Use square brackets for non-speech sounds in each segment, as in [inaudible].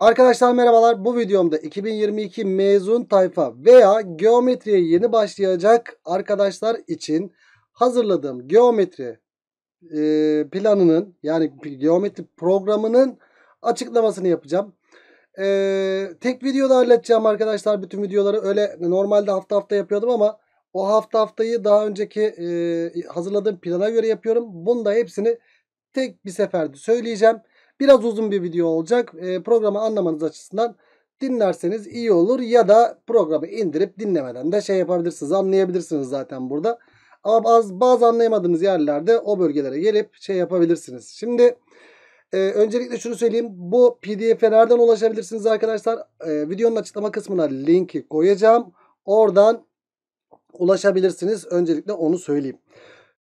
Arkadaşlar merhabalar. Bu videomda 2022 mezun tayfa veya geometriye yeni başlayacak arkadaşlar için hazırladığım geometri e, planının yani geometri programının açıklamasını yapacağım. Ee, tek videoda halledeceğim arkadaşlar bütün videoları öyle normalde hafta hafta yapıyordum ama o hafta haftayı daha önceki e, hazırladığım plana göre yapıyorum. Bunu da hepsini tek bir seferde söyleyeceğim. Biraz uzun bir video olacak. E, programı anlamanız açısından dinlerseniz iyi olur. Ya da programı indirip dinlemeden de şey yapabilirsiniz. Anlayabilirsiniz zaten burada. Ama az bazı anlayamadığınız yerlerde o bölgelere gelip şey yapabilirsiniz. Şimdi... Ee, öncelikle şunu söyleyeyim. Bu pdf'e nereden ulaşabilirsiniz arkadaşlar? Ee, videonun açıklama kısmına linki koyacağım. Oradan ulaşabilirsiniz. Öncelikle onu söyleyeyim.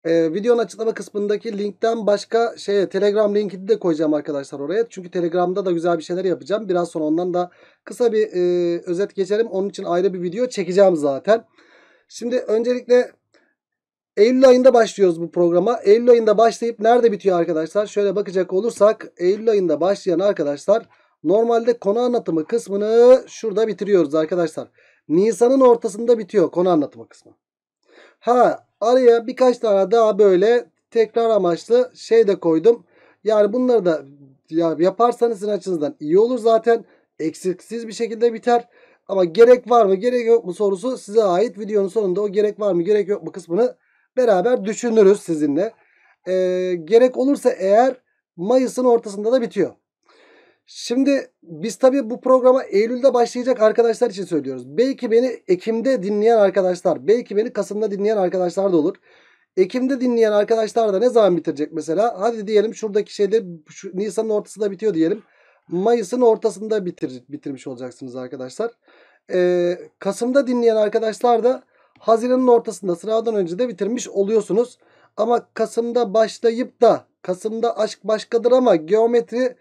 Ee, videonun açıklama kısmındaki linkten başka şey Telegram linkini de koyacağım arkadaşlar oraya. Çünkü Telegram'da da güzel bir şeyler yapacağım. Biraz sonra ondan da kısa bir e, özet geçerim. Onun için ayrı bir video çekeceğim zaten. Şimdi öncelikle Eylül ayında başlıyoruz bu programa. Eylül ayında başlayıp nerede bitiyor arkadaşlar? Şöyle bakacak olursak Eylül ayında başlayan arkadaşlar normalde konu anlatımı kısmını şurada bitiriyoruz arkadaşlar. Nisan'ın ortasında bitiyor konu anlatımı kısmı. Ha Araya birkaç tane daha böyle tekrar amaçlı şey de koydum. Yani bunları da yaparsanız sizin açınızdan iyi olur zaten. Eksiksiz bir şekilde biter. Ama gerek var mı gerek yok mu sorusu size ait. Videonun sonunda o gerek var mı gerek yok mu kısmını beraber düşünürüz sizinle. Ee, gerek olursa eğer Mayıs'ın ortasında da bitiyor. Şimdi biz tabii bu programa Eylül'de başlayacak arkadaşlar için söylüyoruz. Belki beni Ekim'de dinleyen arkadaşlar, belki beni Kasım'da dinleyen arkadaşlar da olur. Ekim'de dinleyen arkadaşlar da ne zaman bitirecek mesela? Hadi diyelim şuradaki şeyde şu Nisan'ın ortasında bitiyor diyelim. Mayıs'ın ortasında bitir, bitirmiş olacaksınız arkadaşlar. Ee, Kasım'da dinleyen arkadaşlar da Haziran'ın ortasında sıradan önce de bitirmiş oluyorsunuz. Ama Kasım'da başlayıp da Kasım'da aşk başkadır ama geometri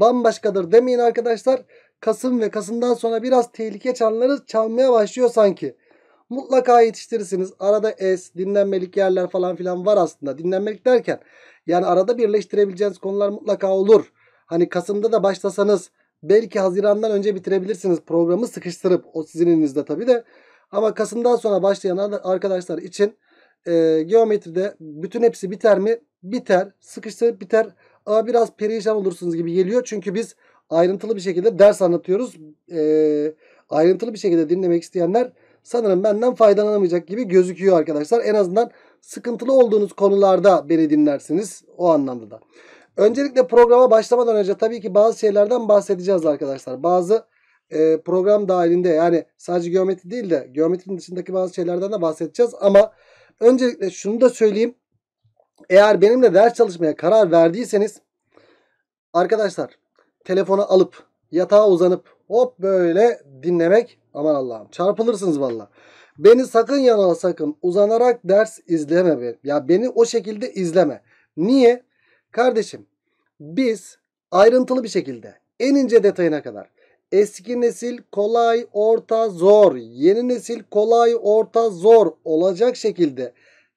bambaşkadır demeyin arkadaşlar. Kasım ve Kasım'dan sonra biraz tehlike çanları çalmaya başlıyor sanki. Mutlaka yetiştirirsiniz. Arada es, dinlenmelik yerler falan filan var aslında. Dinlenmelik derken yani arada birleştirebileceğiniz konular mutlaka olur. Hani Kasım'da da başlasanız belki Haziran'dan önce bitirebilirsiniz. Programı sıkıştırıp o sizin elinizde tabi de. Ama Kasım'dan sonra başlayan arkadaşlar için e, geometride bütün hepsi biter mi? Biter. Sıkıştırıp biter biraz perişan olursunuz gibi geliyor. Çünkü biz ayrıntılı bir şekilde ders anlatıyoruz. E, ayrıntılı bir şekilde dinlemek isteyenler sanırım benden faydalanamayacak gibi gözüküyor arkadaşlar. En azından sıkıntılı olduğunuz konularda beni dinlersiniz o anlamda da. Öncelikle programa başlamadan önce tabii ki bazı şeylerden bahsedeceğiz arkadaşlar. Bazı e, program dahilinde yani sadece geometri değil de geometrinin dışındaki bazı şeylerden de bahsedeceğiz. Ama öncelikle şunu da söyleyeyim. Eğer benimle ders çalışmaya karar verdiyseniz arkadaşlar telefonu alıp yatağa uzanıp hop böyle dinlemek aman Allah'ım çarpılırsınız valla. Beni sakın yana sakın uzanarak ders izleme. Be. Ya beni o şekilde izleme. Niye? Kardeşim biz ayrıntılı bir şekilde en ince detayına kadar eski nesil kolay orta zor yeni nesil kolay orta zor olacak şekilde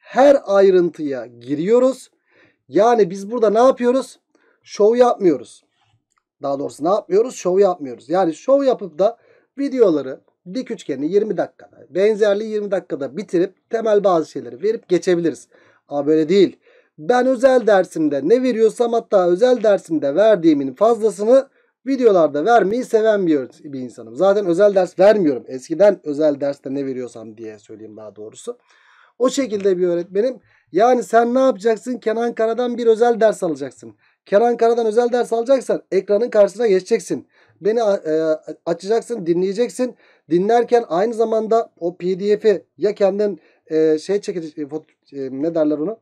her ayrıntıya giriyoruz. Yani biz burada ne yapıyoruz? Şov yapmıyoruz. Daha doğrusu ne yapmıyoruz? Şov yapmıyoruz. Yani şov yapıp da videoları dik üçgeni 20 dakikada, benzerliği 20 dakikada bitirip temel bazı şeyleri verip geçebiliriz. Ama böyle değil. Ben özel dersimde ne veriyorsam hatta özel dersimde verdiğimin fazlasını videolarda vermeyi seven bir, bir insanım. Zaten özel ders vermiyorum. Eskiden özel derste ne veriyorsam diye söyleyeyim daha doğrusu. O şekilde bir öğretmenim. Yani sen ne yapacaksın? Kenan Kara'dan bir özel ders alacaksın. Kenan Kara'dan özel ders alacaksan ekranın karşısına geçeceksin. Beni e, açacaksın, dinleyeceksin. Dinlerken aynı zamanda o pdf'i ya kendin e, şey çekecek, e, e ne derler onu?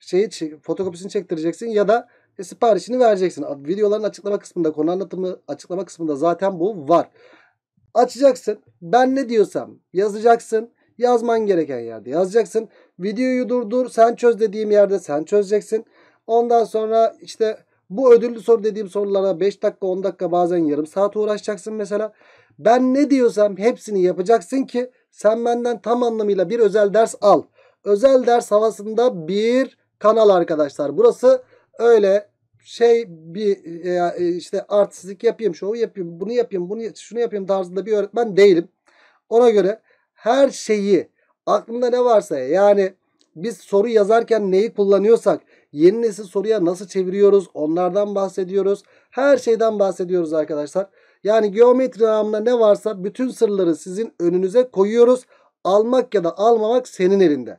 Şeyi fotokopisini çektireceksin ya da e, siparişini vereceksin. Videoların açıklama kısmında, konu anlatımı açıklama kısmında zaten bu var. Açacaksın. Ben ne diyorsam yazacaksın. Yazman gereken yerde yazacaksın. Videoyu durdur. Sen çöz dediğim yerde sen çözeceksin. Ondan sonra işte bu ödüllü soru dediğim sorulara 5 dakika 10 dakika bazen yarım saat uğraşacaksın mesela. Ben ne diyorsam hepsini yapacaksın ki sen benden tam anlamıyla bir özel ders al. Özel ders havasında bir kanal arkadaşlar. Burası öyle şey bir e, e, işte artistlik yapayım, şovu yapayım, bunu yapayım, bunu şunu yapayım tarzında bir öğretmen değilim. Ona göre her şeyi aklında ne varsa yani biz soru yazarken neyi kullanıyorsak yeni nesil soruya nasıl çeviriyoruz onlardan bahsediyoruz. Her şeyden bahsediyoruz arkadaşlar. Yani geometri anlamında ne varsa bütün sırları sizin önünüze koyuyoruz. Almak ya da almamak senin elinde.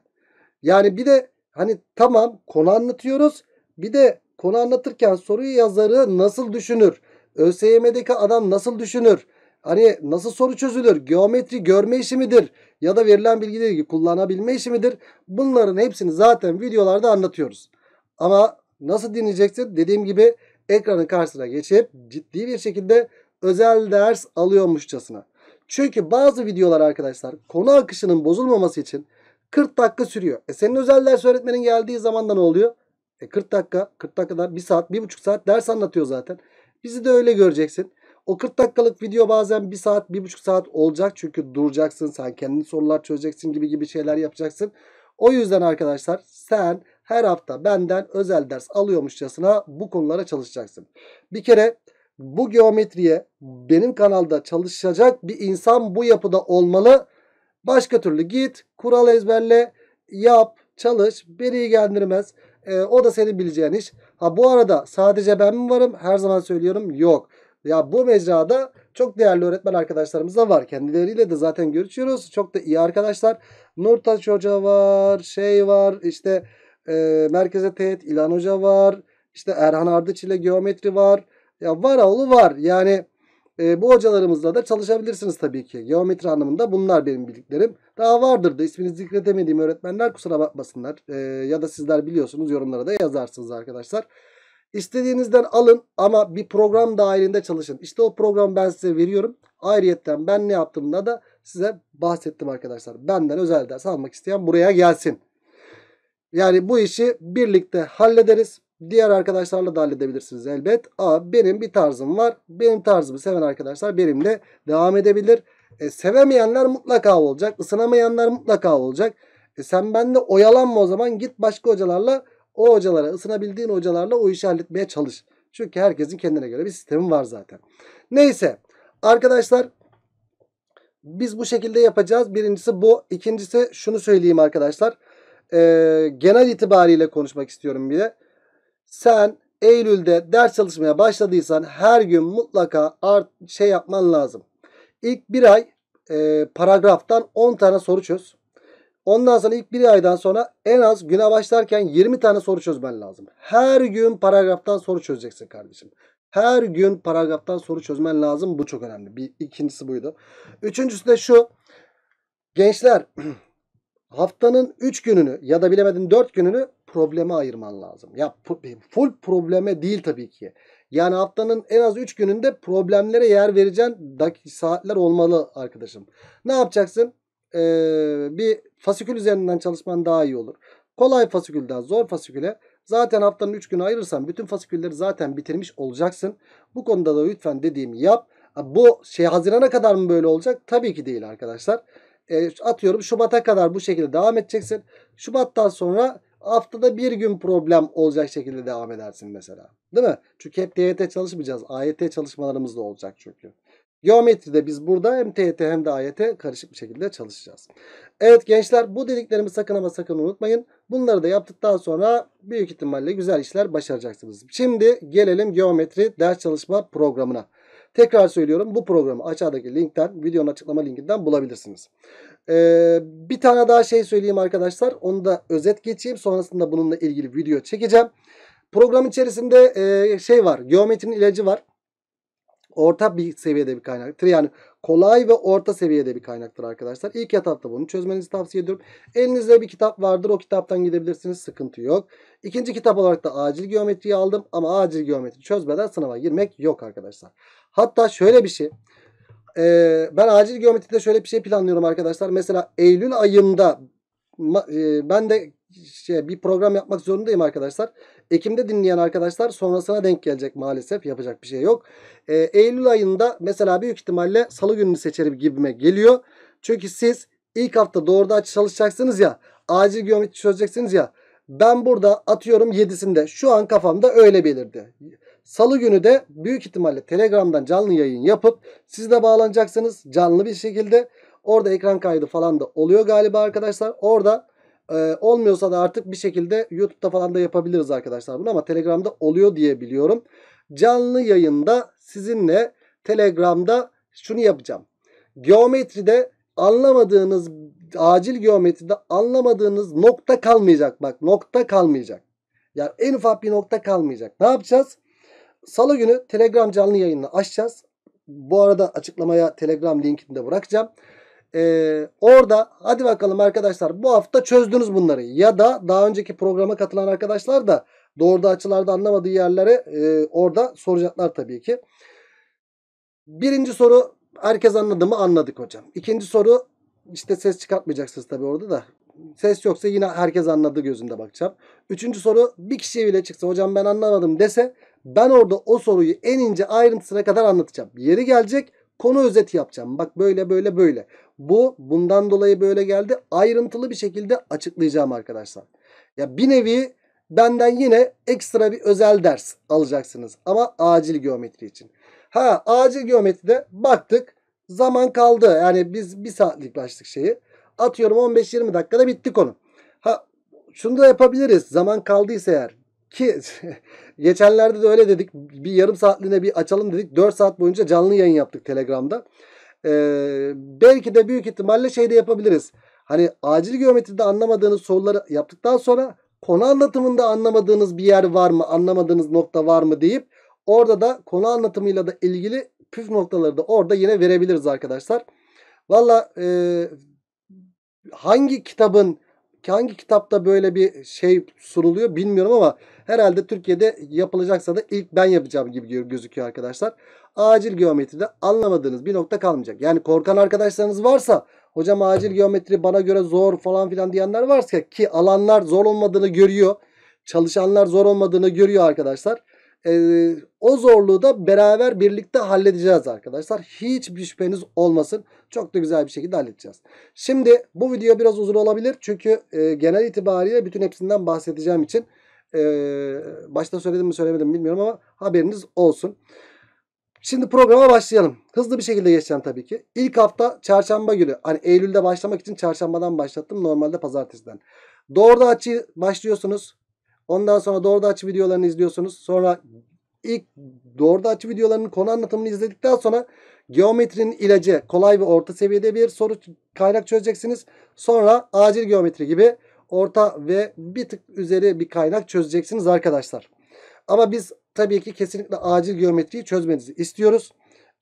Yani bir de hani tamam konu anlatıyoruz. Bir de konu anlatırken soruyu yazarı nasıl düşünür? ÖSYM'deki adam nasıl düşünür? Hani nasıl soru çözülür? Geometri görme işi midir? Ya da verilen bilgileri kullanabilme işi midir? Bunların hepsini zaten videolarda anlatıyoruz. Ama nasıl dinleyeceksin? Dediğim gibi ekranın karşısına geçip ciddi bir şekilde özel ders alıyormuşçasına. Çünkü bazı videolar arkadaşlar konu akışının bozulmaması için 40 dakika sürüyor. E senin özel ders öğretmenin geldiği zaman da ne oluyor? E 40 dakika, 40 dakikadan 1 saat, 1,5 saat ders anlatıyor zaten. Bizi de öyle göreceksin. O 40 dakikalık video bazen 1 saat 1,5 saat olacak. Çünkü duracaksın sen kendin sorular çözeceksin gibi gibi şeyler yapacaksın. O yüzden arkadaşlar sen her hafta benden özel ders alıyormuşçasına bu konulara çalışacaksın. Bir kere bu geometriye benim kanalda çalışacak bir insan bu yapıda olmalı. Başka türlü git kural ezberle yap çalış beni ilgilendirmez. E, o da senin bileceğin iş. Ha bu arada sadece ben mi varım? Her zaman söylüyorum yok. Ya bu mecrada çok değerli öğretmen arkadaşlarımız da var. Kendileriyle de zaten görüşüyoruz. Çok da iyi arkadaşlar. Nurtaş Hoca var, şey var, işte e, Merkeze Teğet İlan Hoca var. işte Erhan Ardıç ile geometri var. Ya var oğlu var. Yani e, bu hocalarımızla da çalışabilirsiniz tabii ki. Geometri anlamında bunlar benim bildiklerim. Daha vardır da ismini zikredemediğim öğretmenler kusura bakmasınlar. E, ya da sizler biliyorsunuz yorumlara da yazarsınız arkadaşlar. İstediğinizden alın ama bir program dahilinde çalışın. İşte o programı ben size veriyorum. Ayrıyetten ben ne yaptığımda da size bahsettim arkadaşlar. Benden özel ders almak isteyen buraya gelsin. Yani bu işi birlikte hallederiz. Diğer arkadaşlarla da halledebilirsiniz elbet. Aa, benim bir tarzım var. Benim tarzımı seven arkadaşlar benimle devam edebilir. E, sevemeyenler mutlaka olacak. Isınamayanlar mutlaka olacak. E, sen bende oyalanma o zaman. Git başka hocalarla o hocalara ısınabildiğin hocalarla o işi halletmeye çalış. Çünkü herkesin kendine göre bir sistemi var zaten. Neyse arkadaşlar biz bu şekilde yapacağız. Birincisi bu. ikincisi şunu söyleyeyim arkadaşlar. Ee, genel itibariyle konuşmak istiyorum bir de. Sen Eylül'de ders çalışmaya başladıysan her gün mutlaka art şey yapman lazım. İlk bir ay e, paragraftan 10 tane soru çöz. Ondan sonra ilk bir aydan sonra en az güne başlarken 20 tane soru çözmen lazım. Her gün paragraftan soru çözeceksin kardeşim. Her gün paragraftan soru çözmen lazım. Bu çok önemli. Bir ikincisi buydu. Üçüncüsü de şu. Gençler [clears throat] haftanın 3 gününü ya da bilemedin 4 gününü probleme ayırman lazım. Ya full probleme değil tabii ki. Yani haftanın en az 3 gününde problemlere yer vereceğin saatler olmalı arkadaşım. Ne yapacaksın? Ee, bir Fasikül üzerinden çalışman daha iyi olur. Kolay fasikülden zor fasiküle zaten haftanın 3 günü ayırırsan bütün fasikülleri zaten bitirmiş olacaksın. Bu konuda da lütfen dediğimi yap. Bu şey Haziran'a kadar mı böyle olacak? Tabii ki değil arkadaşlar. E, atıyorum Şubat'a kadar bu şekilde devam edeceksin. Şubat'tan sonra haftada bir gün problem olacak şekilde devam edersin mesela. Değil mi? Çünkü hep DYT çalışmayacağız. AYT çalışmalarımız da olacak çünkü. Geometride biz burada hem TET hem de AYT karışık bir şekilde çalışacağız. Evet gençler bu dediklerimi sakın ama sakın unutmayın. Bunları da yaptıktan sonra büyük ihtimalle güzel işler başaracaksınız. Şimdi gelelim geometri ders çalışma programına. Tekrar söylüyorum bu programı aşağıdaki linkten videonun açıklama linkinden bulabilirsiniz. Ee, bir tane daha şey söyleyeyim arkadaşlar. Onu da özet geçeyim. Sonrasında bununla ilgili video çekeceğim. Program içerisinde e, şey var. Geometrinin ilacı var orta bir seviyede bir kaynaktır. Yani kolay ve orta seviyede bir kaynaktır arkadaşlar. İlk etapta bunu çözmenizi tavsiye ediyorum. Elinizde bir kitap vardır. O kitaptan gidebilirsiniz. Sıkıntı yok. İkinci kitap olarak da acil geometriyi aldım. Ama acil geometri çözmeden sınava girmek yok arkadaşlar. Hatta şöyle bir şey. Ee, ben acil geometride şöyle bir şey planlıyorum arkadaşlar. Mesela Eylül ayında ben de şey, bir program yapmak zorundayım arkadaşlar. Ekim'de dinleyen arkadaşlar sonrasına denk gelecek maalesef. Yapacak bir şey yok. E, Eylül ayında mesela büyük ihtimalle salı gününü seçerim gibime geliyor. Çünkü siz ilk hafta doğruda açı çalışacaksınız ya. Acil geometri çözeceksiniz ya. Ben burada atıyorum 7'sinde. Şu an kafamda öyle belirdi. Salı günü de büyük ihtimalle Telegram'dan canlı yayın yapıp siz de bağlanacaksınız canlı bir şekilde. Orada ekran kaydı falan da oluyor galiba arkadaşlar. Orada ee, olmuyorsa da artık bir şekilde YouTube'da falan da yapabiliriz arkadaşlar bunu ama Telegram'da oluyor diye biliyorum. Canlı yayında sizinle Telegram'da şunu yapacağım. Geometride anlamadığınız acil geometride anlamadığınız nokta kalmayacak bak nokta kalmayacak. Yani en ufak bir nokta kalmayacak. Ne yapacağız? Salı günü Telegram canlı yayını açacağız. Bu arada açıklamaya Telegram linkini de bırakacağım. Ee, orada hadi bakalım arkadaşlar bu hafta çözdünüz bunları. Ya da daha önceki programa katılan arkadaşlar da doğruda açılarda anlamadığı yerlere e, orada soracaklar tabii ki. Birinci soru herkes anladı mı? Anladık hocam. İkinci soru işte ses çıkartmayacaksınız tabii orada da. Ses yoksa yine herkes anladı gözünde bakacağım. Üçüncü soru bir kişiye bile çıksa hocam ben anlamadım dese ben orada o soruyu en ince ayrıntısına kadar anlatacağım. Yeri gelecek Konu özeti yapacağım. Bak böyle böyle böyle. Bu bundan dolayı böyle geldi. Ayrıntılı bir şekilde açıklayacağım arkadaşlar. Ya bir nevi benden yine ekstra bir özel ders alacaksınız. Ama acil geometri için. Ha acil geometride baktık. Zaman kaldı. Yani biz bir saatlik başlık şeyi. Atıyorum 15-20 dakikada bitti konu. Ha şunu da yapabiliriz. Zaman kaldıysa eğer ki [laughs] Geçenlerde de öyle dedik. Bir yarım saatliğine bir açalım dedik. 4 saat boyunca canlı yayın yaptık Telegram'da. Ee, belki de büyük ihtimalle şey de yapabiliriz. Hani acil geometride anlamadığınız soruları yaptıktan sonra konu anlatımında anlamadığınız bir yer var mı, anlamadığınız nokta var mı deyip orada da konu anlatımıyla da ilgili püf noktaları da orada yine verebiliriz arkadaşlar. Valla e, hangi kitabın hangi kitapta böyle bir şey sunuluyor bilmiyorum ama herhalde Türkiye'de yapılacaksa da ilk ben yapacağım gibi gözüküyor arkadaşlar. Acil geometride anlamadığınız bir nokta kalmayacak. Yani korkan arkadaşlarınız varsa hocam acil geometri bana göre zor falan filan diyenler varsa ki alanlar zor olmadığını görüyor. Çalışanlar zor olmadığını görüyor arkadaşlar. E, o zorluğu da beraber birlikte halledeceğiz arkadaşlar. Hiçbir şüpheniz olmasın. Çok da güzel bir şekilde halledeceğiz. Şimdi bu video biraz uzun olabilir. Çünkü e, genel itibariyle bütün hepsinden bahsedeceğim için e, başta söyledim mi söylemedim bilmiyorum ama haberiniz olsun. Şimdi programa başlayalım. Hızlı bir şekilde geçeceğim tabii ki. İlk hafta çarşamba günü. Hani Eylül'de başlamak için çarşambadan başlattım. Normalde pazartesiden. Doğruda açı başlıyorsunuz. Ondan sonra doğruda açı videolarını izliyorsunuz. Sonra ilk doğruda açı videolarının konu anlatımını izledikten sonra geometrinin ilacı kolay ve orta seviyede bir soru kaynak çözeceksiniz. Sonra acil geometri gibi orta ve bir tık üzeri bir kaynak çözeceksiniz arkadaşlar. Ama biz tabii ki kesinlikle acil geometriyi çözmenizi istiyoruz.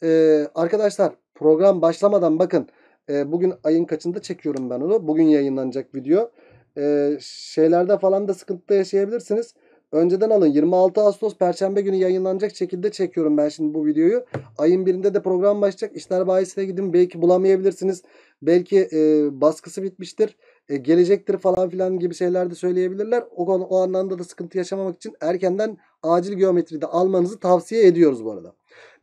Ee, arkadaşlar program başlamadan bakın. Ee, bugün ayın kaçında çekiyorum ben onu. Bugün yayınlanacak video e, şeylerde falan da sıkıntı yaşayabilirsiniz. Önceden alın. 26 Ağustos Perşembe günü yayınlanacak şekilde çekiyorum ben şimdi bu videoyu. Ayın birinde de program başlayacak. İşler bahisine gidin. Belki bulamayabilirsiniz. Belki e, baskısı bitmiştir. E, gelecektir falan filan gibi şeyler de söyleyebilirler. O, o anlamda da sıkıntı yaşamamak için erkenden acil geometride almanızı tavsiye ediyoruz bu arada.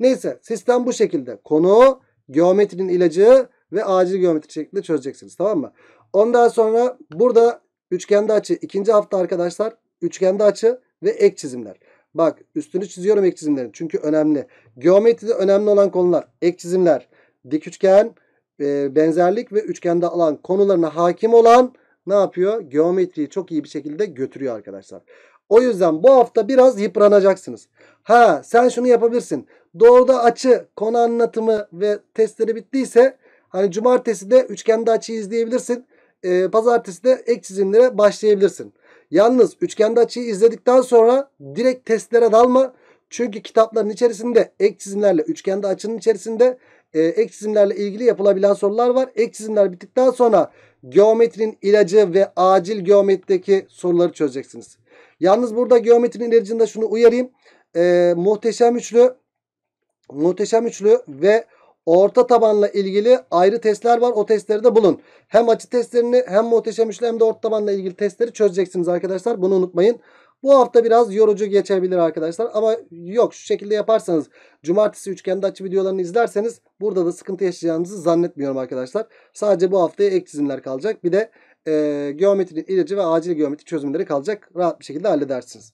Neyse sistem bu şekilde. Konu geometrinin ilacı ve acil geometri şeklinde çözeceksiniz. Tamam mı? Ondan sonra burada üçgende açı ikinci hafta arkadaşlar. Üçgende açı ve ek çizimler. Bak üstünü çiziyorum ek çizimlerin. Çünkü önemli. Geometride önemli olan konular. Ek çizimler, dik üçgen, e, benzerlik ve üçgende alan konularına hakim olan ne yapıyor? Geometriyi çok iyi bir şekilde götürüyor arkadaşlar. O yüzden bu hafta biraz yıpranacaksınız. Ha sen şunu yapabilirsin. Doğruda açı, konu anlatımı ve testleri bittiyse hani cumartesi de üçgende açıyı izleyebilirsin e, pazartesi de ek çizimlere başlayabilirsin. Yalnız üçgende açıyı izledikten sonra direkt testlere dalma. Çünkü kitapların içerisinde ek çizimlerle üçgende açının içerisinde e, ek çizimlerle ilgili yapılabilen sorular var. Ek çizimler bittikten sonra geometrin ilacı ve acil geometrideki soruları çözeceksiniz. Yalnız burada geometrinin ilacında şunu uyarayım. E, muhteşem üçlü muhteşem üçlü ve Orta tabanla ilgili ayrı testler var. O testleri de bulun. Hem açı testlerini hem muhteşem üçlü hem de orta tabanla ilgili testleri çözeceksiniz arkadaşlar. Bunu unutmayın. Bu hafta biraz yorucu geçebilir arkadaşlar. Ama yok şu şekilde yaparsanız cumartesi üçgende açı videolarını izlerseniz burada da sıkıntı yaşayacağınızı zannetmiyorum arkadaşlar. Sadece bu haftaya ek çizimler kalacak. Bir de e, geometrinin ilacı ve acil geometri çözümleri kalacak. Rahat bir şekilde halledersiniz.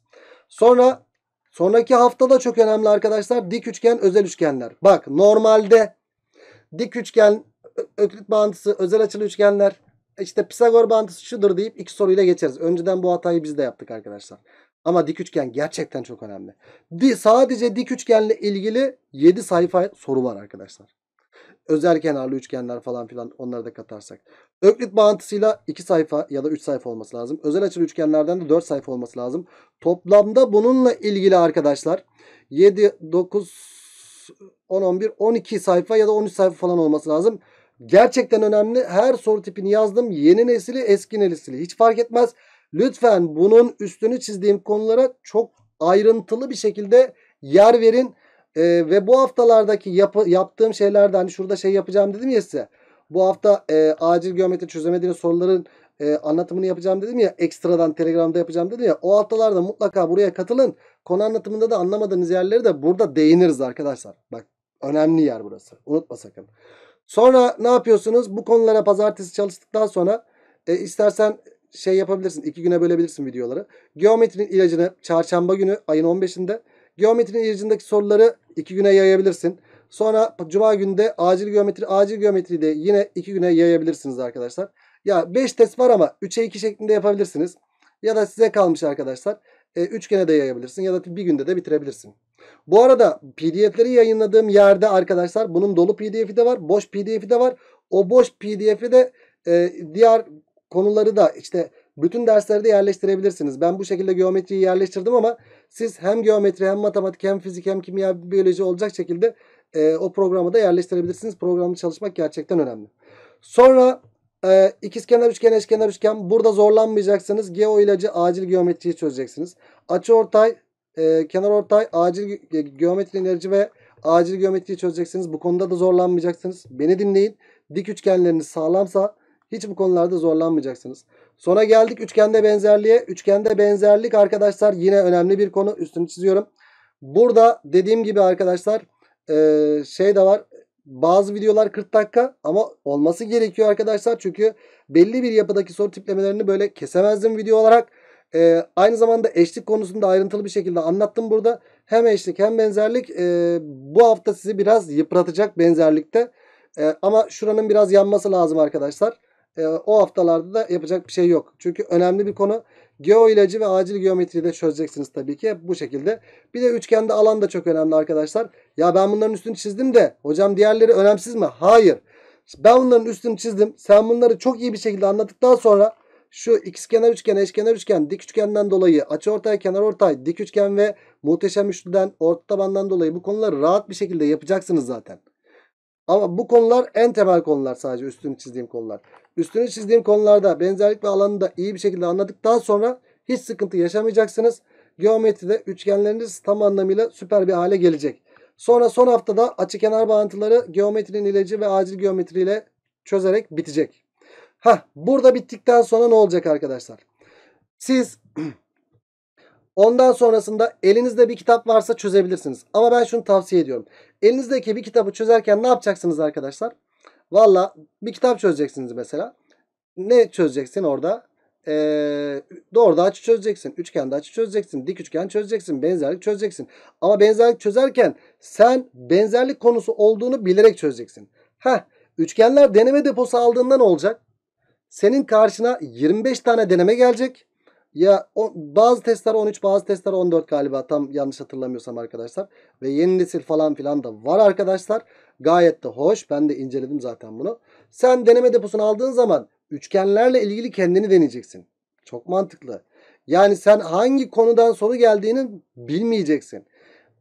Sonra sonraki haftada çok önemli arkadaşlar dik üçgen özel üçgenler. Bak normalde dik üçgen, öklit bağıntısı, özel açılı üçgenler, işte Pisagor bağıntısı şudur deyip iki soruyla geçeriz. Önceden bu hatayı biz de yaptık arkadaşlar. Ama dik üçgen gerçekten çok önemli. Di, sadece dik üçgenle ilgili 7 sayfa soru var arkadaşlar. Özel kenarlı üçgenler falan filan onları da katarsak. Öklit bağıntısıyla 2 sayfa ya da 3 sayfa olması lazım. Özel açılı üçgenlerden de 4 sayfa olması lazım. Toplamda bununla ilgili arkadaşlar 7, 9, 10, 11, 12 sayfa ya da 13 sayfa falan olması lazım. Gerçekten önemli. Her soru tipini yazdım. Yeni nesili, eski nesili. Hiç fark etmez. Lütfen bunun üstünü çizdiğim konulara çok ayrıntılı bir şekilde yer verin. Ee, ve bu haftalardaki yapı, yaptığım şeylerde, hani şurada şey yapacağım dedim ya size. Bu hafta e, acil geometri çözemediğiniz soruların e, anlatımını yapacağım dedim ya ekstradan telegramda yapacağım dedim ya o haftalarda mutlaka buraya katılın. Konu anlatımında da anlamadığınız yerleri de burada değiniriz arkadaşlar. Bak Önemli yer burası. Unutma sakın. Sonra ne yapıyorsunuz? Bu konulara pazartesi çalıştıktan sonra e, istersen şey yapabilirsin. iki güne bölebilirsin videoları. Geometrinin ilacını çarşamba günü ayın 15'inde. Geometrinin ilacındaki soruları iki güne yayabilirsin. Sonra cuma günde acil geometri, acil geometri de yine iki güne yayabilirsiniz arkadaşlar. Ya 5 test var ama 3'e 2 şeklinde yapabilirsiniz. Ya da size kalmış arkadaşlar. E, üçgene de yayabilirsin ya da bir günde de bitirebilirsin. Bu arada pdf'leri yayınladığım yerde arkadaşlar bunun dolu pdf'i de var. Boş pdf'i de var. O boş pdf'i de e, diğer konuları da işte bütün derslerde yerleştirebilirsiniz. Ben bu şekilde geometriyi yerleştirdim ama siz hem geometri hem matematik hem fizik hem kimya biyoloji olacak şekilde e, o programı da yerleştirebilirsiniz. Programlı çalışmak gerçekten önemli. Sonra e, ikizkenar üçgen eşkenar üçgen burada zorlanmayacaksınız. Geo ilacı acil geometriyi çözeceksiniz. Açı ortay e, ee, kenar ortay, acil ge geometri enerji ve acil geometriyi çözeceksiniz. Bu konuda da zorlanmayacaksınız. Beni dinleyin. Dik üçgenleriniz sağlamsa hiç bu konularda zorlanmayacaksınız. Sonra geldik üçgende benzerliğe. Üçgende benzerlik arkadaşlar yine önemli bir konu. Üstünü çiziyorum. Burada dediğim gibi arkadaşlar e, şey de var. Bazı videolar 40 dakika ama olması gerekiyor arkadaşlar. Çünkü belli bir yapıdaki soru tiplemelerini böyle kesemezdim video olarak. E, aynı zamanda eşlik konusunda ayrıntılı bir şekilde anlattım burada. Hem eşlik hem benzerlik e, bu hafta sizi biraz yıpratacak benzerlikte. E, ama şuranın biraz yanması lazım arkadaşlar. E, o haftalarda da yapacak bir şey yok. Çünkü önemli bir konu. Geo ilacı ve acil geometriyi de çözeceksiniz tabii ki. bu şekilde. Bir de üçgende alan da çok önemli arkadaşlar. Ya ben bunların üstünü çizdim de hocam diğerleri önemsiz mi? Hayır. Ben bunların üstünü çizdim. Sen bunları çok iyi bir şekilde anlattıktan sonra şu ikizkenar üçgen, eşkenar üçgen, dik üçgenden dolayı açıortay, kenarortay, dik üçgen ve muhteşem üçlüden, orta tabandan dolayı bu konuları rahat bir şekilde yapacaksınız zaten. Ama bu konular en temel konular sadece üstünü çizdiğim konular. Üstünü çizdiğim konularda benzerlik ve alanı da iyi bir şekilde anladıktan sonra hiç sıkıntı yaşamayacaksınız. Geometride üçgenleriniz tam anlamıyla süper bir hale gelecek. Sonra son haftada açı kenar bağıntıları geometrinin ilacı ve acil geometriyle çözerek bitecek. Ha burada bittikten sonra ne olacak arkadaşlar? Siz [clears throat] ondan sonrasında elinizde bir kitap varsa çözebilirsiniz. Ama ben şunu tavsiye ediyorum. Elinizdeki bir kitabı çözerken ne yapacaksınız arkadaşlar? Valla bir kitap çözeceksiniz mesela. Ne çözeceksin orada? Ee, doğruda açı çözeceksin. Üçgende açı çözeceksin. Dik üçgen çözeceksin. Benzerlik çözeceksin. Ama benzerlik çözerken sen benzerlik konusu olduğunu bilerek çözeceksin. Heh, üçgenler deneme deposu aldığında ne olacak? Senin karşına 25 tane deneme gelecek. Ya o, bazı testler 13 bazı testler 14 galiba tam yanlış hatırlamıyorsam arkadaşlar. Ve yeni nesil falan filan da var arkadaşlar. Gayet de hoş. Ben de inceledim zaten bunu. Sen deneme deposunu aldığın zaman üçgenlerle ilgili kendini deneyeceksin. Çok mantıklı. Yani sen hangi konudan soru geldiğini bilmeyeceksin.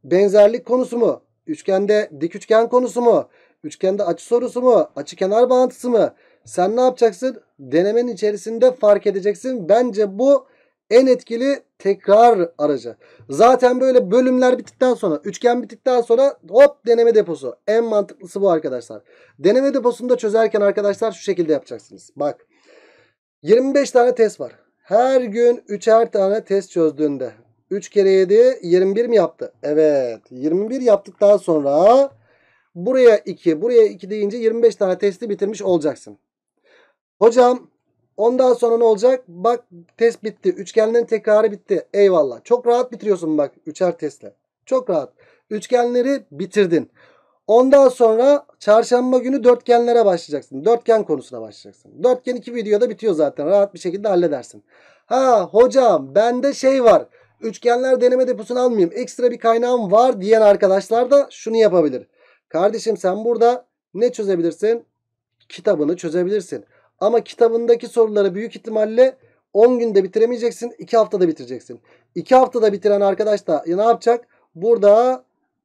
Benzerlik konusu mu? Üçgende dik üçgen konusu mu? Üçgende açı sorusu mu? Açı kenar bağıntısı mı? Sen ne yapacaksın? Denemenin içerisinde fark edeceksin. Bence bu en etkili tekrar aracı. Zaten böyle bölümler bittikten sonra, üçgen bittikten sonra hop deneme deposu. En mantıklısı bu arkadaşlar. Deneme deposunda çözerken arkadaşlar şu şekilde yapacaksınız. Bak 25 tane test var. Her gün 3'er tane test çözdüğünde 3 kere 7 21 mi yaptı? Evet 21 yaptıktan sonra buraya 2 buraya 2 deyince 25 tane testi bitirmiş olacaksın. Hocam ondan sonra ne olacak? Bak test bitti. Üçgenlerin tekrarı bitti. Eyvallah. Çok rahat bitiriyorsun bak üçer testle. Çok rahat. Üçgenleri bitirdin. Ondan sonra çarşamba günü dörtgenlere başlayacaksın. Dörtgen konusuna başlayacaksın. Dörtgen iki videoda bitiyor zaten. Rahat bir şekilde halledersin. Ha hocam bende şey var. Üçgenler deneme deposunu almayayım. Ekstra bir kaynağım var diyen arkadaşlar da şunu yapabilir. Kardeşim sen burada ne çözebilirsin? Kitabını çözebilirsin. Ama kitabındaki soruları büyük ihtimalle 10 günde bitiremeyeceksin. 2 haftada bitireceksin. 2 haftada bitiren arkadaş da ya ne yapacak? Burada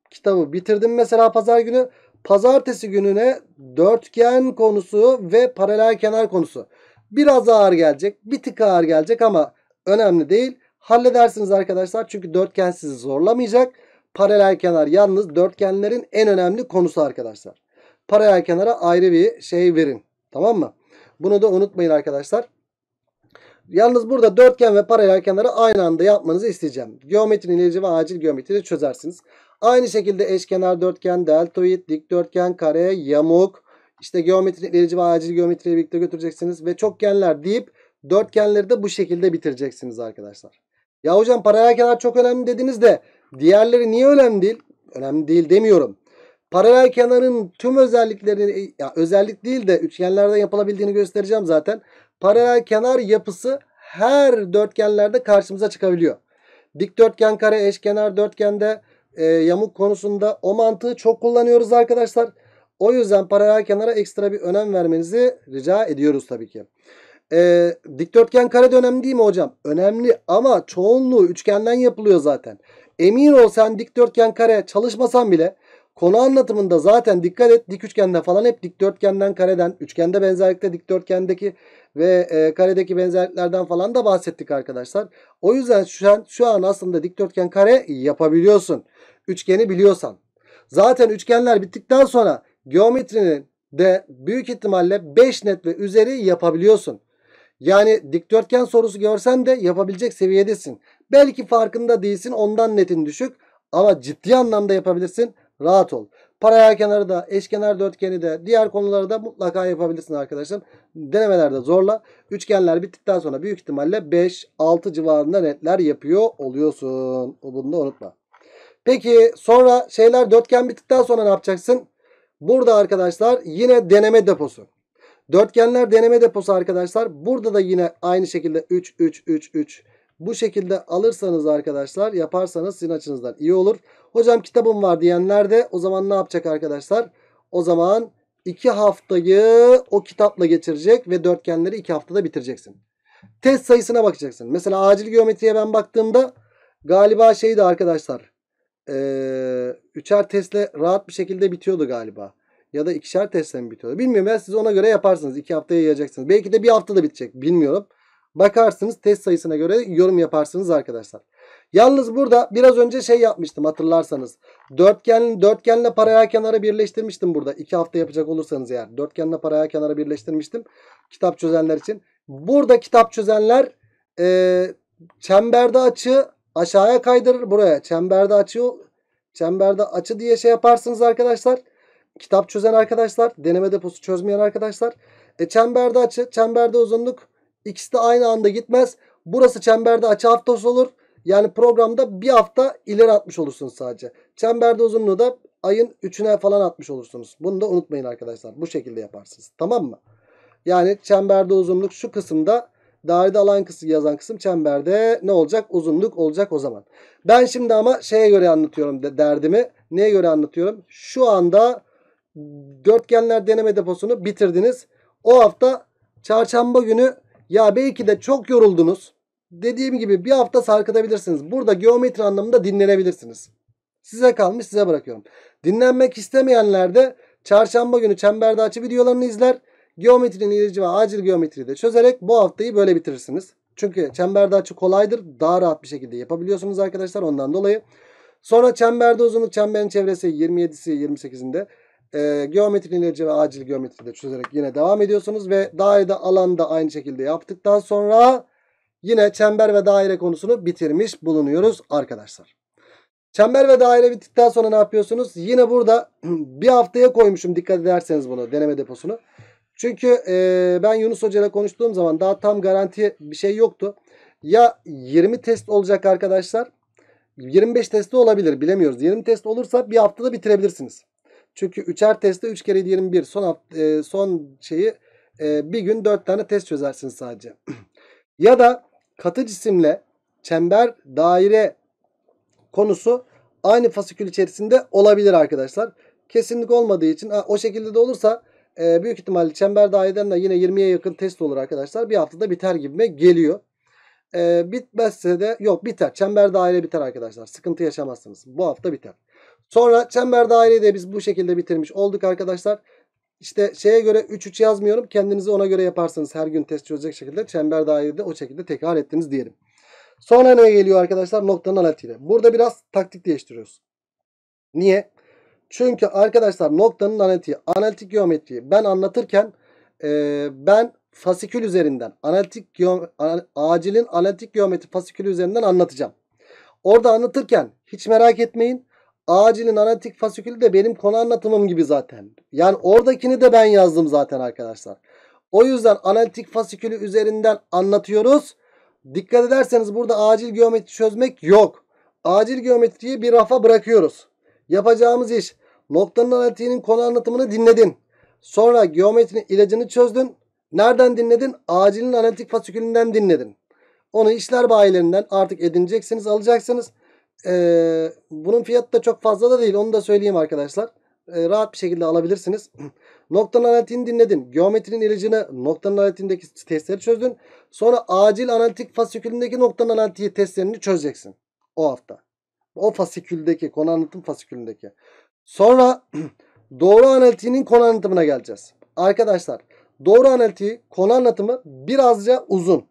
kitabı bitirdim mesela pazar günü. Pazartesi gününe dörtgen konusu ve paralel kenar konusu. Biraz ağır gelecek. Bir tık ağır gelecek ama önemli değil. Halledersiniz arkadaşlar. Çünkü dörtgen sizi zorlamayacak. Paralel kenar yalnız dörtgenlerin en önemli konusu arkadaşlar. Paralel kenara ayrı bir şey verin. Tamam mı? Bunu da unutmayın arkadaşlar. Yalnız burada dörtgen ve paralel kenarı aynı anda yapmanızı isteyeceğim. Geometri ilacı ve acil geometriyi çözersiniz. Aynı şekilde eşkenar dörtgen, deltoid, dikdörtgen, kare, yamuk, işte geometri ilacı ve acil geometriyi birlikte götüreceksiniz ve çokgenler deyip dörtgenleri de bu şekilde bitireceksiniz arkadaşlar. Ya hocam paralel kenar çok önemli dediniz de diğerleri niye önemli değil? Önemli değil demiyorum. Paralel kenarın tüm özelliklerini ya özellik değil de üçgenlerden yapılabildiğini göstereceğim zaten. Paralel kenar yapısı her dörtgenlerde karşımıza çıkabiliyor. Dikdörtgen kare eşkenar dörtgende e, yamuk konusunda o mantığı çok kullanıyoruz arkadaşlar. O yüzden paralel kenara ekstra bir önem vermenizi rica ediyoruz tabii ki. E, dikdörtgen kare de önemli değil mi hocam? Önemli ama çoğunluğu üçgenden yapılıyor zaten. Emin ol sen dikdörtgen kare çalışmasan bile Konu anlatımında zaten dikkat et dik üçgende falan hep dikdörtgenden kareden üçgende benzerlikte dikdörtgendeki ve e, karedeki benzerliklerden falan da bahsettik arkadaşlar. O yüzden şu an, şu an aslında dikdörtgen kare yapabiliyorsun. Üçgeni biliyorsan. Zaten üçgenler bittikten sonra geometrinin de büyük ihtimalle 5 net ve üzeri yapabiliyorsun. Yani dikdörtgen sorusu görsen de yapabilecek seviyedesin. Belki farkında değilsin ondan netin düşük ama ciddi anlamda yapabilirsin. Rahat ol. Paraya kenarı da, eşkenar dörtgeni de, diğer konuları da mutlaka yapabilirsin arkadaşım. Denemelerde zorla. Üçgenler bittikten sonra büyük ihtimalle 5-6 civarında netler yapıyor oluyorsun. Bunu da unutma. Peki sonra şeyler dörtgen bittikten sonra ne yapacaksın? Burada arkadaşlar yine deneme deposu. Dörtgenler deneme deposu arkadaşlar. Burada da yine aynı şekilde 3 3 3 3 bu şekilde alırsanız arkadaşlar yaparsanız sizin açınızdan iyi olur. Hocam kitabım var diyenler de o zaman ne yapacak arkadaşlar? O zaman 2 haftayı o kitapla geçirecek ve dörtgenleri 2 haftada bitireceksin. Test sayısına bakacaksın. Mesela acil geometriye ben baktığımda galiba şeydi arkadaşlar. üçer testle rahat bir şekilde bitiyordu galiba. Ya da ikişer testle mi bitiyordu? Bilmiyorum ben siz ona göre yaparsınız. 2 haftaya yayacaksınız. Belki de bir haftada bitecek. Bilmiyorum. Bakarsınız test sayısına göre yorum yaparsınız arkadaşlar. Yalnız burada biraz önce şey yapmıştım hatırlarsanız. Dörtgen, dörtgenle paraya kenara birleştirmiştim burada. İki hafta yapacak olursanız eğer. Dörtgenle paraya kenara birleştirmiştim. Kitap çözenler için. Burada kitap çözenler e, çemberde açı aşağıya kaydırır buraya. Çemberde açı çemberde açı diye şey yaparsınız arkadaşlar. Kitap çözen arkadaşlar. Deneme deposu çözmeyen arkadaşlar. E, çemberde açı, çemberde uzunluk İkisi de aynı anda gitmez. Burası çemberde açı haftası olur. Yani programda bir hafta ileri atmış olursunuz sadece. Çemberde uzunluğu da ayın 3'üne falan atmış olursunuz. Bunu da unutmayın arkadaşlar. Bu şekilde yaparsınız. Tamam mı? Yani çemberde uzunluk şu kısımda dairede alan kısmı yazan kısım çemberde ne olacak? Uzunluk olacak o zaman. Ben şimdi ama şeye göre anlatıyorum derdimi. Neye göre anlatıyorum? Şu anda dörtgenler deneme deposunu bitirdiniz. O hafta çarşamba günü ya belki de çok yoruldunuz. Dediğim gibi bir hafta sarkıtabilirsiniz. Burada geometri anlamında dinlenebilirsiniz. Size kalmış size bırakıyorum. Dinlenmek istemeyenler de çarşamba günü çemberde açı videolarını izler. Geometrinin ilacı ve acil geometriyi de çözerek bu haftayı böyle bitirirsiniz. Çünkü çemberde açı kolaydır. Daha rahat bir şekilde yapabiliyorsunuz arkadaşlar ondan dolayı. Sonra çemberde uzunluk çemberin çevresi 27'si 28'inde e, ee, geometri ilacı ve acil geometride çözerek yine devam ediyorsunuz. Ve dairede alanda aynı şekilde yaptıktan sonra yine çember ve daire konusunu bitirmiş bulunuyoruz arkadaşlar. Çember ve daire bittikten sonra ne yapıyorsunuz? Yine burada [clears throat] bir haftaya koymuşum dikkat ederseniz bunu deneme deposunu. Çünkü e, ben Yunus Hoca ile konuştuğum zaman daha tam garanti bir şey yoktu. Ya 20 test olacak arkadaşlar. 25 testi olabilir bilemiyoruz. 20 test olursa bir haftada bitirebilirsiniz. Çünkü üçer testte 3 kere 21 son e, son şeyi e, bir gün 4 tane test çözersiniz sadece. [clears throat] ya da katı cisimle çember daire konusu aynı fasikül içerisinde olabilir arkadaşlar. Kesinlik olmadığı için ha, o şekilde de olursa e, büyük ihtimalle çember daireden de yine 20'ye yakın test olur arkadaşlar. Bir haftada biter gibime geliyor. E, bitmezse de yok biter. Çember daire biter arkadaşlar. Sıkıntı yaşamazsınız. Bu hafta biter. Sonra çember daireyi de biz bu şekilde bitirmiş olduk arkadaşlar. İşte şeye göre 3-3 yazmıyorum. Kendinizi ona göre yaparsanız her gün test çözecek şekilde çember dairede o şekilde tekrar ettiniz diyelim. Sonra ne geliyor arkadaşlar? Noktanın analitiğine. Burada biraz taktik değiştiriyoruz. Niye? Çünkü arkadaşlar noktanın analitiği, analitik geometriyi ben anlatırken e, ben fasikül üzerinden analitik geometri, acilin analitik geometri fasikülü üzerinden anlatacağım. Orada anlatırken hiç merak etmeyin Acil'in analitik fasikülü de benim konu anlatımım gibi zaten. Yani oradakini de ben yazdım zaten arkadaşlar. O yüzden analitik fasikülü üzerinden anlatıyoruz. Dikkat ederseniz burada acil geometri çözmek yok. Acil geometriyi bir rafa bırakıyoruz. Yapacağımız iş noktanın analitiğinin konu anlatımını dinledin. Sonra geometrinin ilacını çözdün. Nereden dinledin? Acilin analitik fasikülünden dinledin. Onu işler bayilerinden artık edineceksiniz, alacaksınız. E, bunun fiyatı da çok fazla da değil. Onu da söyleyeyim arkadaşlar. E, rahat bir şekilde alabilirsiniz. [clears throat] Noktanın analitini dinledin. Geometrinin ilacını noktanın analitindeki testleri çözdün. Sonra acil analitik fasikülündeki noktanın analitiği testlerini çözeceksin. O hafta. O fasiküldeki, konu anlatım fasikülündeki. Sonra [clears throat] doğru analitinin konu anlatımına geleceğiz. Arkadaşlar doğru analitiği, konu anlatımı birazca uzun.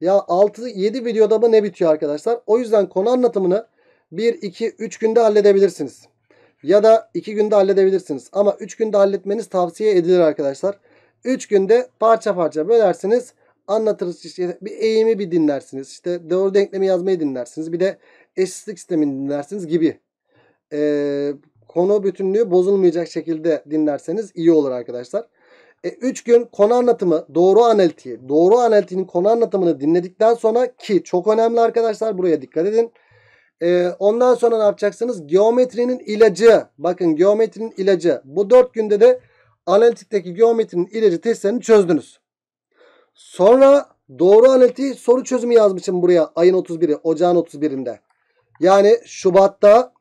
Ya 6-7 videoda mı ne bitiyor arkadaşlar? O yüzden konu anlatımını 1, 2, 3 günde halledebilirsiniz. Ya da 2 günde halledebilirsiniz. Ama 3 günde halletmeniz tavsiye edilir arkadaşlar. 3 günde parça parça bölersiniz. Anlatırız işte bir eğimi bir dinlersiniz. İşte doğru denklemi yazmayı dinlersiniz. Bir de eşitlik sistemini dinlersiniz gibi. Ee, konu bütünlüğü bozulmayacak şekilde dinlerseniz iyi olur arkadaşlar. 3 e, gün konu anlatımı doğru analitiği doğru analitinin konu anlatımını dinledikten sonra ki çok önemli arkadaşlar buraya dikkat edin. Ee, ondan sonra ne yapacaksınız? Geometrinin ilacı. Bakın geometrinin ilacı. Bu dört günde de analitikteki geometrinin ilacı testlerini çözdünüz. Sonra doğru analitiği soru çözümü yazmışım buraya. Ayın 31'i. Ocağın 31'inde. Yani Şubat'ta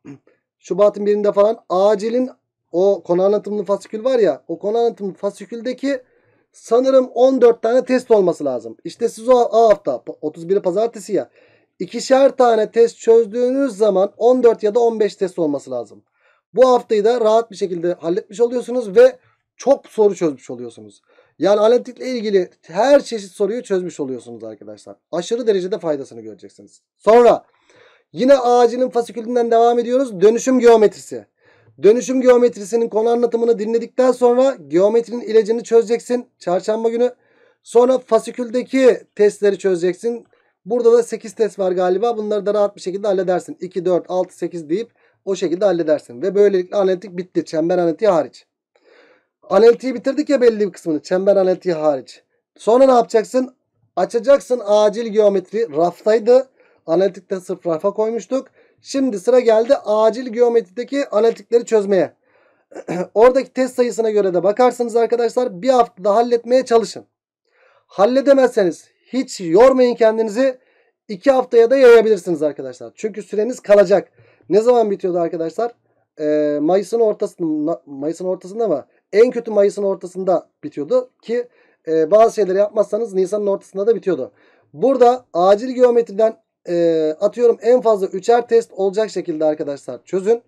Şubat'ın birinde falan acilin o konu anlatımlı fasikül var ya o konu anlatımlı fasiküldeki sanırım 14 tane test olması lazım. İşte siz o, o hafta 31'i pazartesi ya İkişer tane test çözdüğünüz zaman 14 ya da 15 test olması lazım. Bu haftayı da rahat bir şekilde halletmiş oluyorsunuz ve çok soru çözmüş oluyorsunuz. Yani analitikle ilgili her çeşit soruyu çözmüş oluyorsunuz arkadaşlar. Aşırı derecede faydasını göreceksiniz. Sonra yine ağacının fasikülünden devam ediyoruz. Dönüşüm geometrisi. Dönüşüm geometrisinin konu anlatımını dinledikten sonra geometrinin ilacını çözeceksin. Çarşamba günü. Sonra fasiküldeki testleri çözeceksin. Burada da 8 test var galiba. Bunları da rahat bir şekilde halledersin. 2, 4, 6, 8 deyip o şekilde halledersin. Ve böylelikle analitik bitti. Çember analitiği hariç. Analitiği bitirdik ya belli bir kısmını. Çember analitiği hariç. Sonra ne yapacaksın? Açacaksın acil geometri. Raftaydı. Analitikte sırf rafa koymuştuk. Şimdi sıra geldi acil geometrideki analitikleri çözmeye. [clears throat] Oradaki test sayısına göre de bakarsınız arkadaşlar. Bir haftada halletmeye çalışın. Halledemezseniz hiç yormayın kendinizi. 2 haftaya da yayabilirsiniz arkadaşlar. Çünkü süreniz kalacak. Ne zaman bitiyordu arkadaşlar? Ee, Mayıs'ın ortasında Mayıs'ın ortasında mı? En kötü Mayıs'ın ortasında bitiyordu ki e, bazı şeyleri yapmazsanız Nisan'ın ortasında da bitiyordu. Burada acil geometriden e, atıyorum en fazla üçer test olacak şekilde arkadaşlar çözün.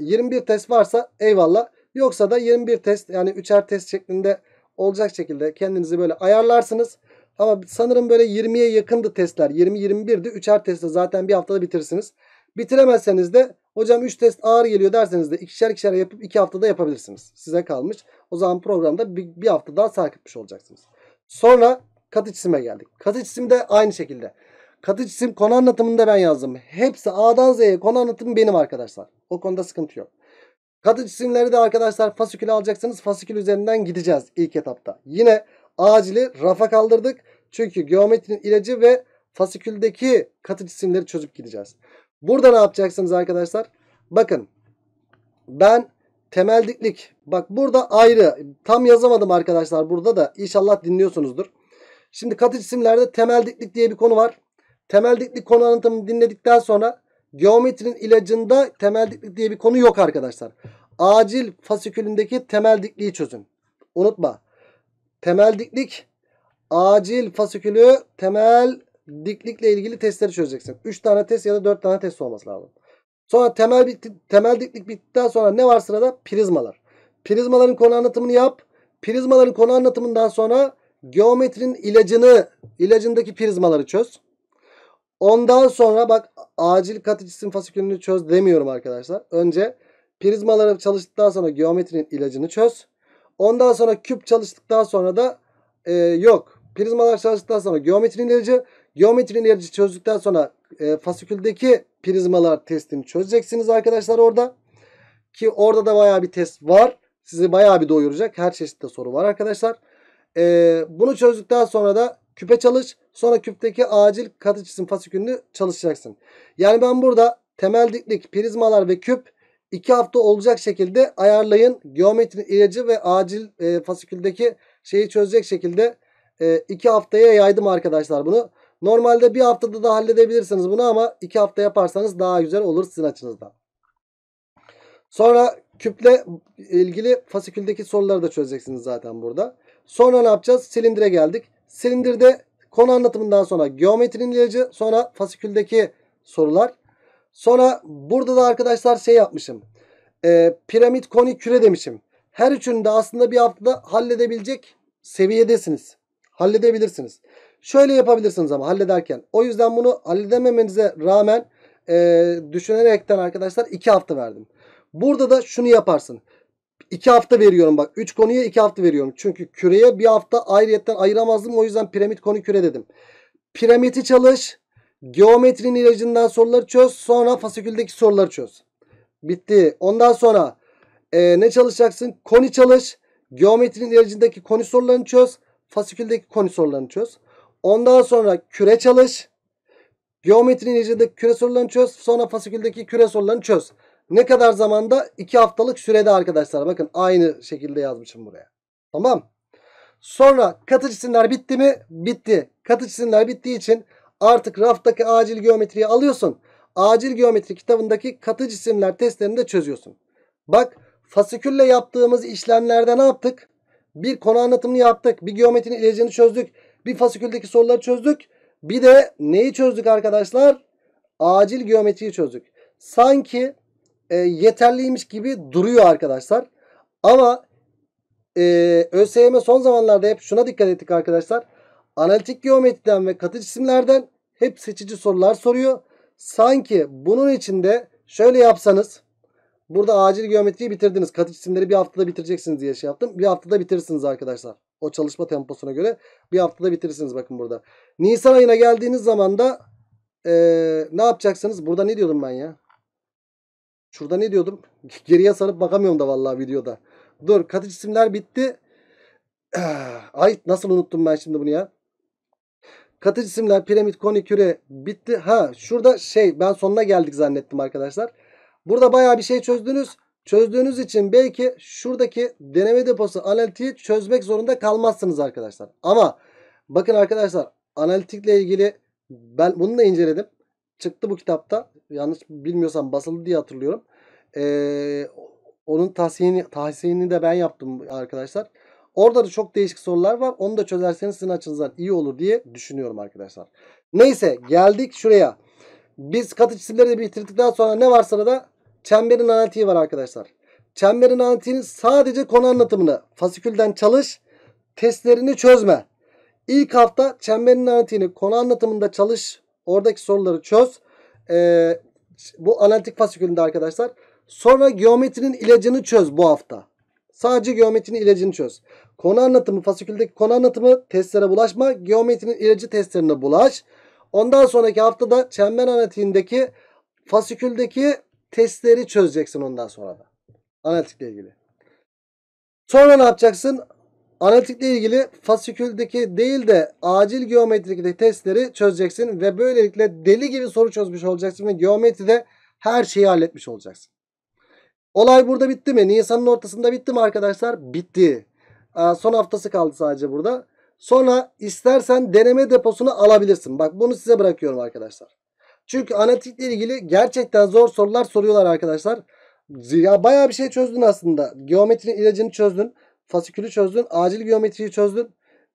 21 [clears throat] test varsa eyvallah. Yoksa da 21 test yani üçer test şeklinde olacak şekilde kendinizi böyle ayarlarsınız. Ama sanırım böyle 20'ye yakındı testler. 20-21'di. Üçer testte zaten bir haftada bitirsiniz. Bitiremezseniz de hocam 3 test ağır geliyor derseniz de ikişer ikişer yapıp 2 iki haftada yapabilirsiniz. Size kalmış. O zaman programda bir, bir hafta daha sarkıtmış olacaksınız. Sonra katı cisime geldik. Katı cisim de aynı şekilde. Katı cisim konu anlatımında ben yazdım. Hepsi A'dan Z'ye konu anlatımı benim arkadaşlar. O konuda sıkıntı yok. Katı cisimleri de arkadaşlar fasikül alacaksınız. Fasikül üzerinden gideceğiz ilk etapta. Yine acili rafa kaldırdık. Çünkü geometrinin ilacı ve fasiküldeki katı cisimleri çözüp gideceğiz. Burada ne yapacaksınız arkadaşlar? Bakın ben temel diklik. Bak burada ayrı. Tam yazamadım arkadaşlar burada da. inşallah dinliyorsunuzdur. Şimdi katı cisimlerde temel diklik diye bir konu var. Temel diklik konu anlatımını dinledikten sonra geometrinin ilacında temel diklik diye bir konu yok arkadaşlar. Acil fasikülündeki temel dikliği çözün. Unutma temel diklik acil fasikülü temel diklikle ilgili testleri çözeceksin. 3 tane test ya da 4 tane test olması lazım. Sonra temel bitti, temel diklik bittikten sonra ne var sırada? Prizmalar. Prizmaların konu anlatımını yap. Prizmaların konu anlatımından sonra geometrinin ilacını, ilacındaki prizmaları çöz. Ondan sonra bak acil katı cisim fasikülünü çöz demiyorum arkadaşlar. Önce prizmaları çalıştıktan sonra geometrinin ilacını çöz. Ondan sonra küp çalıştıktan sonra da e, yok. Prizmalar çalıştıktan sonra geometri ilerici. Geometri ilerici çözdükten sonra e, fasiküldeki prizmalar testini çözeceksiniz arkadaşlar orada. Ki orada da baya bir test var. Sizi baya bir doyuracak. Her çeşitte soru var arkadaşlar. E, bunu çözdükten sonra da küpe çalış. Sonra küpteki acil katı cisim fasikülünü çalışacaksın. Yani ben burada temel diklik, prizmalar ve küp 2 hafta olacak şekilde ayarlayın. Geometri ilacı ve acil e, fasiküldeki şeyi çözecek şekilde 2 e, haftaya yaydım arkadaşlar bunu. Normalde bir haftada da halledebilirsiniz bunu ama 2 hafta yaparsanız daha güzel olur sizin açınızdan. Sonra küple ilgili fasiküldeki soruları da çözeceksiniz zaten burada. Sonra ne yapacağız? Silindire geldik. Silindirde konu anlatımından sonra geometrinin ilacı sonra fasiküldeki sorular. Sonra burada da arkadaşlar şey yapmışım. E, piramit, konik, küre demişim. Her üçünü de aslında bir haftada halledebilecek seviyedesiniz. Halledebilirsiniz. Şöyle yapabilirsiniz ama hallederken. O yüzden bunu halledememenize rağmen e, düşünerekten arkadaşlar iki hafta verdim. Burada da şunu yaparsın. 2 hafta veriyorum bak. 3 konuya 2 hafta veriyorum. Çünkü küreye bir hafta ayrıyetten ayıramazdım. O yüzden piramit konu küre dedim. Piramiti çalış. Geometrinin ilacından soruları çöz. Sonra fasiküldeki soruları çöz. Bitti. Ondan sonra e, ne çalışacaksın? Koni çalış. Geometrinin ilacındaki koni sorularını çöz. Fasiküldeki koni sorularını çöz. Ondan sonra küre çalış. Geometrinin ilacındaki küre sorularını çöz. Sonra fasiküldeki küre sorularını çöz. Ne kadar zamanda? 2 haftalık sürede arkadaşlar. Bakın aynı şekilde yazmışım buraya. Tamam. Sonra katı cisimler bitti mi? Bitti. Katı cisimler bittiği için Artık raftaki acil geometriyi alıyorsun. Acil geometri kitabındaki katı cisimler testlerini de çözüyorsun. Bak fasikülle yaptığımız işlemlerde ne yaptık? Bir konu anlatımını yaptık. Bir geometrinin ilacını çözdük. Bir fasiküldeki soruları çözdük. Bir de neyi çözdük arkadaşlar? Acil geometriyi çözdük. Sanki e, yeterliymiş gibi duruyor arkadaşlar. Ama e, ÖSYM son zamanlarda hep şuna dikkat ettik arkadaşlar. Analitik geometriden ve katı cisimlerden hep seçici sorular soruyor. Sanki bunun içinde şöyle yapsanız. Burada acil geometriyi bitirdiniz. Katı cisimleri bir haftada bitireceksiniz diye şey yaptım. Bir haftada bitirirsiniz arkadaşlar. O çalışma temposuna göre bir haftada bitirirsiniz bakın burada. Nisan ayına geldiğiniz zaman da ee, ne yapacaksınız? Burada ne diyordum ben ya? Şurada ne diyordum? [laughs] Geriye sarıp bakamıyorum da vallahi videoda. Dur katı cisimler bitti. [clears throat] Ay nasıl unuttum ben şimdi bunu ya. Katı cisimler, piramit, küre bitti. Ha şurada şey ben sonuna geldik zannettim arkadaşlar. Burada baya bir şey çözdünüz. Çözdüğünüz için belki şuradaki deneme deposu analitiği çözmek zorunda kalmazsınız arkadaşlar. Ama bakın arkadaşlar analitikle ilgili ben bunu da inceledim. Çıktı bu kitapta. Yanlış bilmiyorsam basıldı diye hatırlıyorum. Ee, onun tahsini, tahsini de ben yaptım arkadaşlar. Orada da çok değişik sorular var. Onu da çözerseniz sizin açınızdan iyi olur diye düşünüyorum arkadaşlar. Neyse geldik şuraya. Biz katı cisimleri de bitirdikten sonra ne varsa da Çemberin analitiği var arkadaşlar. Çemberin analitiğinin sadece konu anlatımını fasikülden çalış, testlerini çözme. İlk hafta çemberin analitiğini konu anlatımında çalış. Oradaki soruları çöz. Ee, bu analitik fasikülünde arkadaşlar. Sonra geometrinin ilacını çöz bu hafta. Sadece geometrinin ilacını çöz. Konu anlatımı fasiküldeki konu anlatımı testlere bulaşma. Geometrinin ilacı testlerine bulaş. Ondan sonraki haftada çember analitiğindeki fasiküldeki testleri çözeceksin ondan sonra da. Analitikle ilgili. Sonra ne yapacaksın? Analitikle ilgili fasiküldeki değil de acil geometrideki testleri çözeceksin ve böylelikle deli gibi soru çözmüş olacaksın ve geometride her şeyi halletmiş olacaksın. Olay burada bitti mi? Nisan'ın ortasında bitti mi arkadaşlar? Bitti. Aa, son haftası kaldı sadece burada. Sonra istersen deneme deposunu alabilirsin. Bak bunu size bırakıyorum arkadaşlar. Çünkü analitikle ilgili gerçekten zor sorular soruyorlar arkadaşlar. Ya bayağı bir şey çözdün aslında. Geometrinin ilacını çözdün. Fasikülü çözdün. Acil geometriyi çözdün.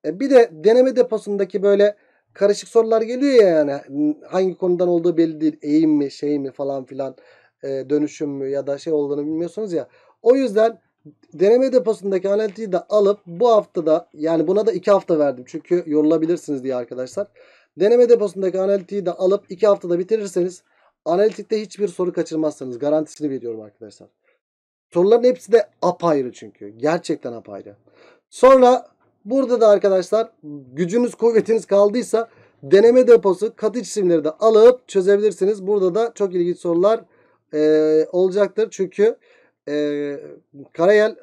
E bir de deneme deposundaki böyle karışık sorular geliyor ya yani. Hangi konudan olduğu belli değil. Eğim mi şey mi falan filan e, dönüşüm mü ya da şey olduğunu bilmiyorsunuz ya. O yüzden deneme deposundaki analitiği de alıp bu haftada yani buna da 2 hafta verdim. Çünkü yorulabilirsiniz diye arkadaşlar. Deneme deposundaki analitiği de alıp 2 haftada bitirirseniz analitikte hiçbir soru kaçırmazsınız. Garantisini veriyorum arkadaşlar. Soruların hepsi de apayrı çünkü. Gerçekten apayrı. Sonra burada da arkadaşlar gücünüz kuvvetiniz kaldıysa deneme deposu katı cisimleri de alıp çözebilirsiniz. Burada da çok ilginç sorular e, olacaktır. Çünkü e, Karayel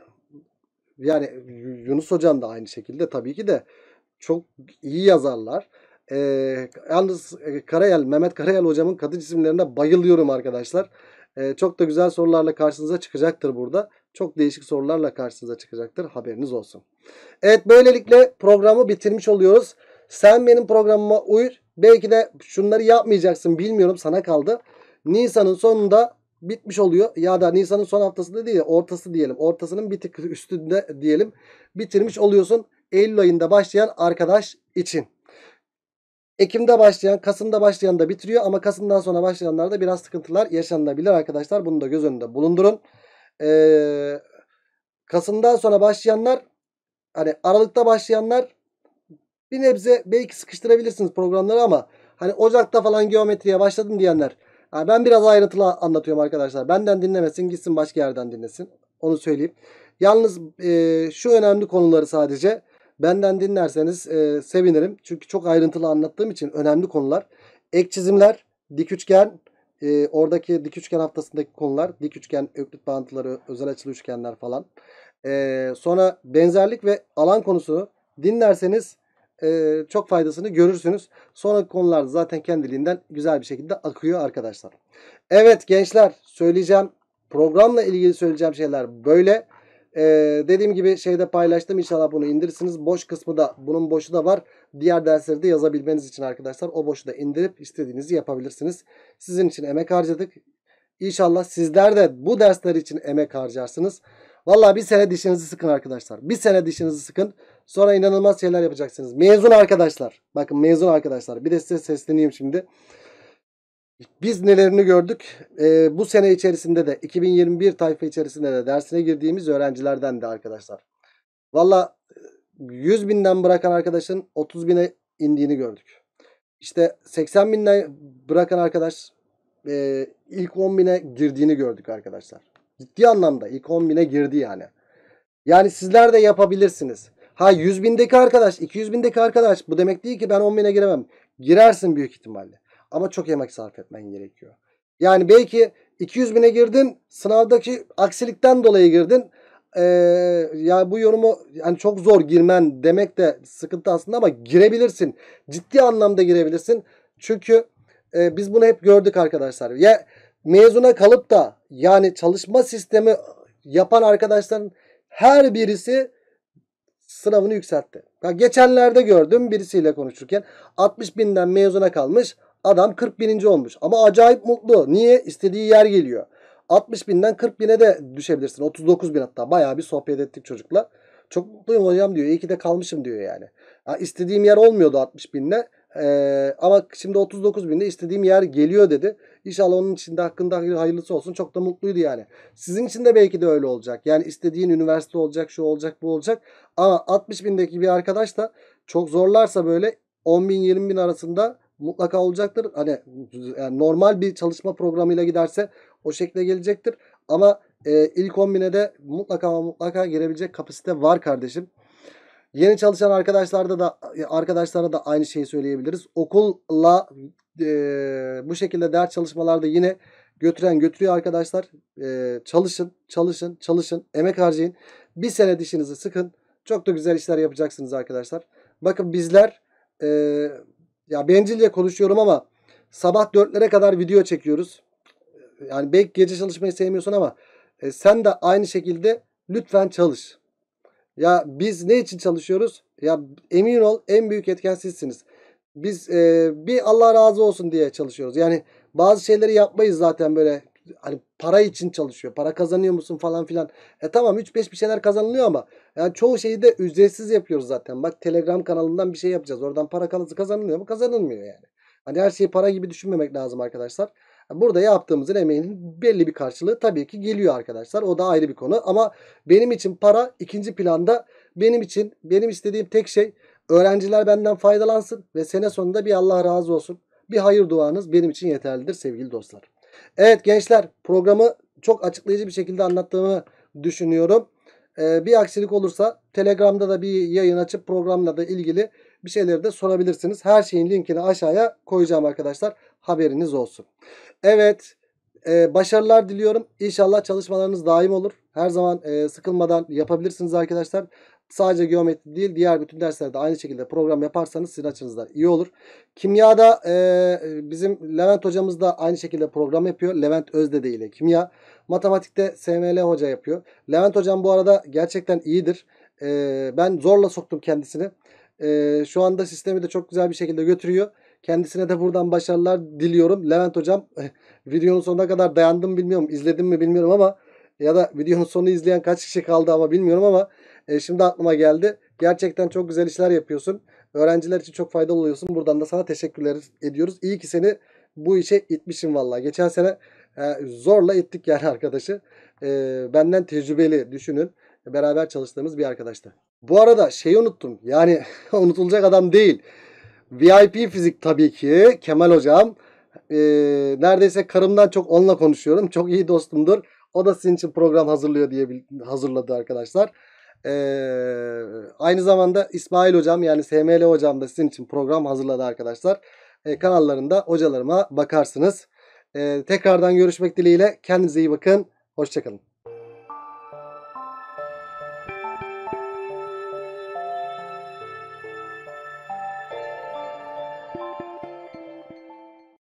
yani Yunus Hocam da aynı şekilde tabii ki de çok iyi yazarlar. Ee, e, yalnız Karayel, Mehmet Karayel hocamın kadın isimlerine bayılıyorum arkadaşlar. E, çok da güzel sorularla karşınıza çıkacaktır burada. Çok değişik sorularla karşınıza çıkacaktır. Haberiniz olsun. Evet böylelikle programı bitirmiş oluyoruz. Sen benim programıma uyur. Belki de şunları yapmayacaksın bilmiyorum sana kaldı. Nisan'ın sonunda bitmiş oluyor. Ya da Nisan'ın son haftasında değil ortası diyelim. Ortasının bir tık üstünde diyelim. Bitirmiş oluyorsun Eylül ayında başlayan arkadaş için. Ekim'de başlayan, Kasım'da başlayan da bitiriyor ama Kasım'dan sonra başlayanlarda biraz sıkıntılar yaşanabilir arkadaşlar. Bunu da göz önünde bulundurun. Ee, Kasım'dan sonra başlayanlar hani Aralık'ta başlayanlar bir nebze belki sıkıştırabilirsiniz programları ama hani Ocak'ta falan geometriye başladım diyenler yani ben biraz ayrıntılı anlatıyorum arkadaşlar. Benden dinlemesin gitsin başka yerden dinlesin. Onu söyleyeyim. Yalnız e, şu önemli konuları sadece benden dinlerseniz e, sevinirim. Çünkü çok ayrıntılı anlattığım için önemli konular. Ek çizimler, dik üçgen, e, oradaki dik üçgen haftasındaki konular. Dik üçgen, öklit bağıntıları, özel açılı üçgenler falan. E, sonra benzerlik ve alan konusunu dinlerseniz ee, çok faydasını görürsünüz. Sonraki konular zaten kendiliğinden güzel bir şekilde akıyor arkadaşlar. Evet gençler söyleyeceğim. Programla ilgili söyleyeceğim şeyler böyle. E, dediğim gibi şeyde paylaştım. inşallah bunu indirirsiniz. Boş kısmı da bunun boşu da var. Diğer dersleri de yazabilmeniz için arkadaşlar o boşu da indirip istediğinizi yapabilirsiniz. Sizin için emek harcadık. İnşallah sizler de bu dersler için emek harcarsınız. Valla bir sene dişinizi sıkın arkadaşlar. Bir sene dişinizi sıkın. Sonra inanılmaz şeyler yapacaksınız. Mezun arkadaşlar. Bakın mezun arkadaşlar. Bir de size sesleneyim şimdi. Biz nelerini gördük? Ee, bu sene içerisinde de 2021 tayfa içerisinde de dersine girdiğimiz öğrencilerden de arkadaşlar. Valla 100 binden bırakan arkadaşın 30 bine indiğini gördük. İşte 80 binden bırakan arkadaş e, ilk 10 bine girdiğini gördük arkadaşlar. Ciddi anlamda ilk 10 bine girdi yani. Yani sizler de yapabilirsiniz. Ha 100 bindeki arkadaş 200 bindeki arkadaş bu demek değil ki ben 10 bine giremem. Girersin büyük ihtimalle. Ama çok yemek sarf etmen gerekiyor. Yani belki 200 bine girdin sınavdaki aksilikten dolayı girdin. Ee, yani bu yorumu yani çok zor girmen demek de sıkıntı aslında ama girebilirsin. Ciddi anlamda girebilirsin. Çünkü e, biz bunu hep gördük arkadaşlar. Ya mezuna kalıp da yani çalışma sistemi yapan arkadaşların her birisi sınavını yükseltti. Ya geçenlerde gördüm birisiyle konuşurken 60 binden mezuna kalmış adam 40 bininci olmuş. Ama acayip mutlu. Niye? İstediği yer geliyor. 60 binden 40 bine de düşebilirsin. 39 bin hatta bayağı bir sohbet ettik çocukla. Çok mutluyum hocam diyor. İyi ki de kalmışım diyor yani. Ya istediğim yer olmuyordu 60 binle. Ee, ama şimdi 39 binde istediğim yer geliyor dedi. İnşallah onun için de hakkında hayırlısı olsun. Çok da mutluydu yani. Sizin için de belki de öyle olacak. Yani istediğin üniversite olacak, şu olacak, bu olacak. Ama 60 bindeki bir arkadaş da çok zorlarsa böyle 10 bin 20 bin arasında mutlaka olacaktır. Hani yani normal bir çalışma programıyla giderse o şekilde gelecektir. Ama e, ilk 10 bine de mutlaka ama mutlaka girebilecek kapasite var kardeşim. Yeni çalışan arkadaşlarda da arkadaşlara da aynı şeyi söyleyebiliriz. Okulla e, bu şekilde ders çalışmalarda yine götüren götürüyor arkadaşlar. E, çalışın, çalışın, çalışın, emek harcayın. Bir sene dişinizi sıkın. Çok da güzel işler yapacaksınız arkadaşlar. Bakın bizler e, ya bencilce konuşuyorum ama sabah dörtlere kadar video çekiyoruz. Yani belki gece çalışmayı sevmiyorsun ama e, sen de aynı şekilde lütfen çalış. Ya biz ne için çalışıyoruz? Ya emin ol en büyük etken sizsiniz biz e, bir Allah razı olsun diye çalışıyoruz. Yani bazı şeyleri yapmayız zaten böyle hani para için çalışıyor. Para kazanıyor musun falan filan. E tamam 3-5 bir şeyler kazanılıyor ama yani çoğu şeyi de ücretsiz yapıyoruz zaten. Bak Telegram kanalından bir şey yapacağız. Oradan para kazanılıyor mu? Kazanılmıyor yani. Hani her şeyi para gibi düşünmemek lazım arkadaşlar. Burada yaptığımızın emeğinin belli bir karşılığı tabii ki geliyor arkadaşlar. O da ayrı bir konu ama benim için para ikinci planda. Benim için benim istediğim tek şey Öğrenciler benden faydalansın ve sene sonunda bir Allah razı olsun. Bir hayır duanız benim için yeterlidir sevgili dostlar. Evet gençler programı çok açıklayıcı bir şekilde anlattığımı düşünüyorum. Ee, bir aksilik olursa Telegram'da da bir yayın açıp programla da ilgili bir şeyleri de sorabilirsiniz. Her şeyin linkini aşağıya koyacağım arkadaşlar. Haberiniz olsun. Evet e, başarılar diliyorum. İnşallah çalışmalarınız daim olur. Her zaman e, sıkılmadan yapabilirsiniz arkadaşlar. Sadece geometri değil diğer bütün derslerde aynı şekilde program yaparsanız sizin açınızdan iyi olur. Kimyada e, bizim Levent hocamız da aynı şekilde program yapıyor. Levent Özdede ile kimya. Matematikte SML hoca yapıyor. Levent hocam bu arada gerçekten iyidir. E, ben zorla soktum kendisini. E, şu anda sistemi de çok güzel bir şekilde götürüyor. Kendisine de buradan başarılar diliyorum. Levent hocam [laughs] videonun sonuna kadar dayandım bilmiyorum. izledim mi bilmiyorum ama ya da videonun sonu izleyen kaç kişi kaldı ama bilmiyorum ama e, şimdi aklıma geldi. Gerçekten çok güzel işler yapıyorsun. Öğrenciler için çok faydalı oluyorsun. Buradan da sana teşekkürler ediyoruz. İyi ki seni bu işe itmişim valla. Geçen sene e, zorla ittik yani [laughs] arkadaşı. E, benden tecrübeli düşünün. Beraber çalıştığımız bir arkadaştı. Bu arada şeyi unuttum. Yani [laughs] unutulacak adam değil. VIP fizik tabii ki Kemal hocam. E, neredeyse karımdan çok onunla konuşuyorum. Çok iyi dostumdur. O da sizin için program hazırlıyor diye hazırladı arkadaşlar. E, aynı zamanda İsmail hocam yani SML hocam da sizin için program hazırladı arkadaşlar. E, kanallarında hocalarıma bakarsınız. E, tekrardan görüşmek dileğiyle. Kendinize iyi bakın. Hoşçakalın.